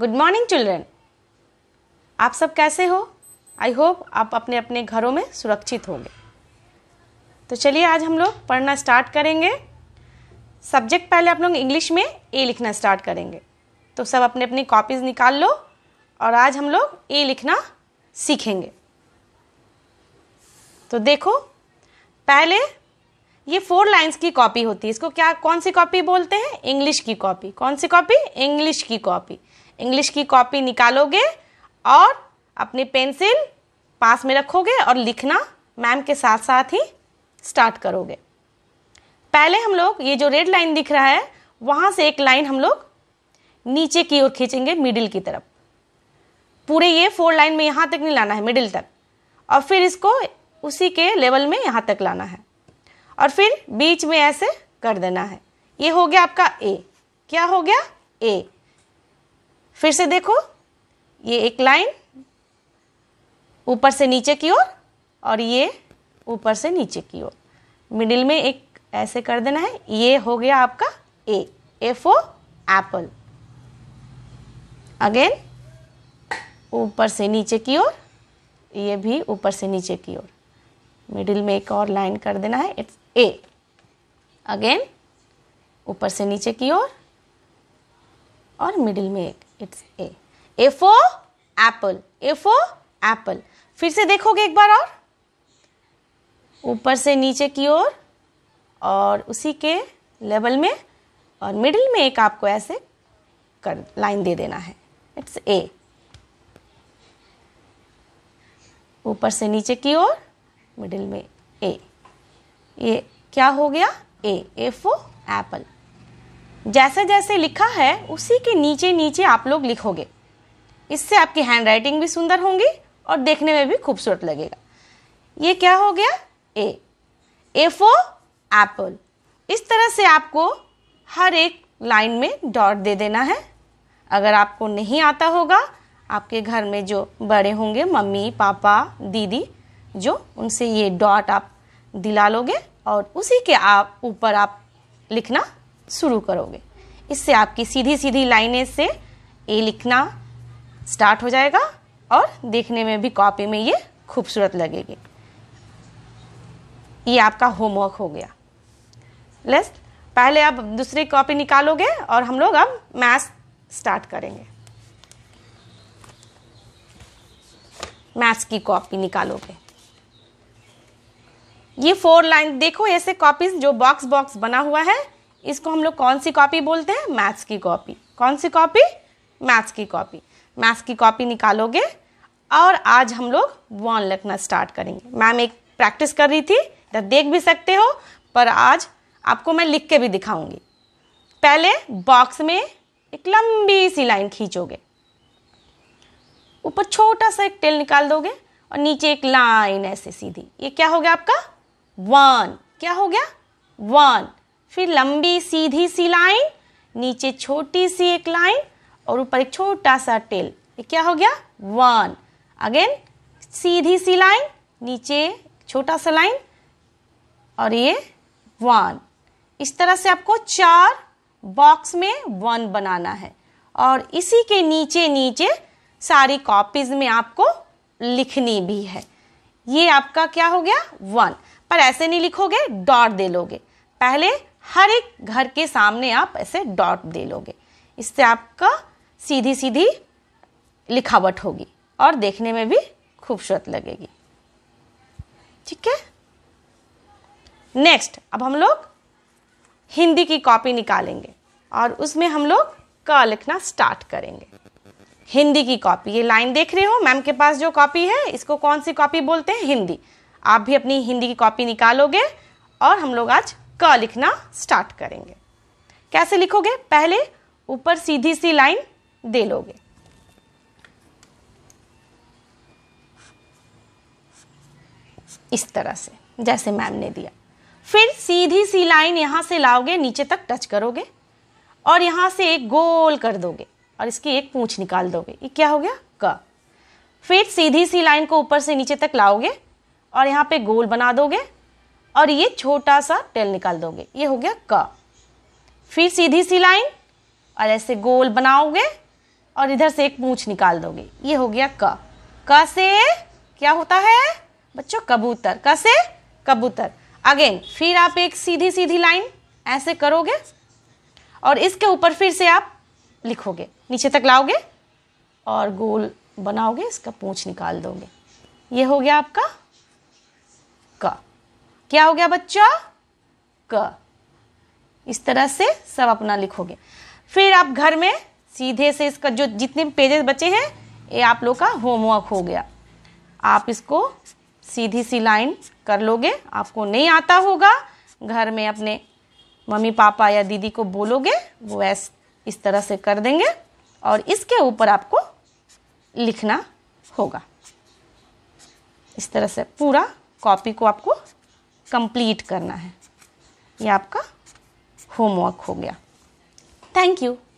good morning children आप सब कैसे हो आई होप आप अपने अपने घरों में सुरक्षित होंगे तो चलिए आज हम लोग पढ़ना स्टार्ट करेंगे सब्जेक्ट पहले आप लोग इंग्लिश में ए लिखना स्टार्ट करेंगे तो सब अपने अपनी कॉपीज़ निकाल लो और आज हम लोग ए लिखना सीखेंगे तो देखो पहले ये फोर लाइंस की कॉपी होती है इसको क्या कौन सी कॉपी बोलते हैं इंग्लिश की कॉपी कौन सी कॉपी इंग्लिश की कॉपी इंग्लिश की कॉपी निकालोगे और अपनी पेंसिल पास में रखोगे और लिखना मैम के साथ साथ ही स्टार्ट करोगे पहले हम लोग ये जो रेड लाइन दिख रहा है वहाँ से एक लाइन हम लोग नीचे की ओर खींचेंगे मिडिल की तरफ पूरे ये फोर लाइन में यहाँ तक नहीं लाना है मिडिल तक और फिर इसको उसी के लेवल में यहाँ तक लाना है और फिर बीच में ऐसे कर देना है ये हो गया आपका ए क्या हो गया ए फिर से देखो ये एक लाइन ऊपर से नीचे की ओर और ये ऊपर से नीचे की ओर मिडिल में एक ऐसे कर देना है ये हो गया आपका ए ए फो एप्पल अगेन ऊपर से नीचे की ओर ये भी ऊपर से नीचे की ओर मिडिल में एक और लाइन कर देना है इट्स ए अगेन ऊपर से नीचे की ओर और मिडिल में एक it's a A for apple A for apple फिर से देखोगे एक बार और ऊपर से नीचे की ओर और उसी के लेवल में और मिडिल में एक आपको ऐसे कर लाइन दे देना है इट्स ए ऊपर से नीचे की ओर मिडिल में ए ये क्या हो गया ए ए फो एप्पल जैसे जैसे लिखा है उसी के नीचे नीचे आप लोग लिखोगे इससे आपकी हैंड राइटिंग भी सुंदर होंगी और देखने में भी खूबसूरत लगेगा ये क्या हो गया ए ए फॉर एप्पल इस तरह से आपको हर एक लाइन में डॉट दे देना है अगर आपको नहीं आता होगा आपके घर में जो बड़े होंगे मम्मी पापा दीदी जो उनसे ये डॉट आप दिला लोगे और उसी के आप ऊपर आप लिखना शुरू करोगे इससे आपकी सीधी सीधी लाइनें से ए लिखना स्टार्ट हो जाएगा और देखने में भी कॉपी में ये खूबसूरत लगेगी ये आपका होमवर्क हो गया लेस पहले आप दूसरी कॉपी निकालोगे और हम लोग अब मैथ स्टार्ट करेंगे मैथ्स की कॉपी निकालोगे ये फोर लाइन देखो ऐसे कॉपीज जो बॉक्स बॉक्स बना हुआ है इसको हम लोग कौन सी कॉपी बोलते हैं मैथ्स की कॉपी कौन सी कॉपी मैथ्स की कॉपी मैथ्स की कॉपी निकालोगे और आज हम लोग वन लिखना स्टार्ट करेंगे मैम एक प्रैक्टिस कर रही थी तो देख भी सकते हो पर आज आपको मैं लिख के भी दिखाऊंगी पहले बॉक्स में एक लंबी सी लाइन खींचोगे ऊपर छोटा सा एक टेल निकाल दोगे और नीचे एक लाइन ऐसे सीधी ये क्या हो गया आपका वन क्या हो गया वन फिर लंबी सीधी सी लाइन नीचे छोटी सी एक लाइन और ऊपर एक छोटा सा टेल ये क्या हो गया वन अगेन सीधी सी लाइन नीचे छोटा सा लाइन और ये वन इस तरह से आपको चार बॉक्स में वन बनाना है और इसी के नीचे नीचे सारी कॉपीज में आपको लिखनी भी है ये आपका क्या हो गया वन पर ऐसे नहीं लिखोगे डॉट दे लोगे पहले हर एक घर के सामने आप ऐसे डॉट दे लोगे इससे आपका सीधी सीधी लिखावट होगी और देखने में भी खूबसूरत लगेगी ठीक है नेक्स्ट अब हम लोग हिंदी की कॉपी निकालेंगे और उसमें हम लोग क लिखना स्टार्ट करेंगे हिंदी की कॉपी ये लाइन देख रहे हो मैम के पास जो कॉपी है इसको कौन सी कॉपी बोलते हैं हिंदी आप भी अपनी हिंदी की कॉपी निकालोगे और हम लोग आज क लिखना स्टार्ट करेंगे कैसे लिखोगे पहले ऊपर सीधी सी लाइन दे लोगे इस तरह से जैसे मैम ने दिया फिर सीधी सी लाइन यहां से लाओगे नीचे तक टच करोगे और यहां से एक गोल कर दोगे और इसकी एक पूंछ निकाल दोगे ये क्या हो गया क फिर सीधी सी लाइन को ऊपर से नीचे तक लाओगे और यहां पे गोल बना दोगे और ये छोटा सा टेल निकाल दोगे ये हो गया क फिर सीधी सी लाइन और ऐसे गोल बनाओगे और इधर से एक पूछ निकाल दोगे ये हो गया क क से क्या होता है बच्चों कबूतर क से कबूतर अगेन फिर आप एक सीधी सीधी लाइन ऐसे करोगे और इसके ऊपर फिर से आप लिखोगे नीचे तक लाओगे और गोल बनाओगे इसका पूछ निकाल दोगे ये हो गया आपका क्या हो गया बच्चा क इस तरह से सब अपना लिखोगे फिर आप घर में सीधे से इसका जो जितने पेजेस बचे हैं ये आप लोग का होमवर्क हो गया आप इसको सीधी सी लाइन कर लोगे आपको नहीं आता होगा घर में अपने मम्मी पापा या दीदी को बोलोगे वो ऐस इस तरह से कर देंगे और इसके ऊपर आपको लिखना होगा इस तरह से पूरा कॉपी को आपको कंप्लीट करना है ये आपका होमवर्क हो गया थैंक यू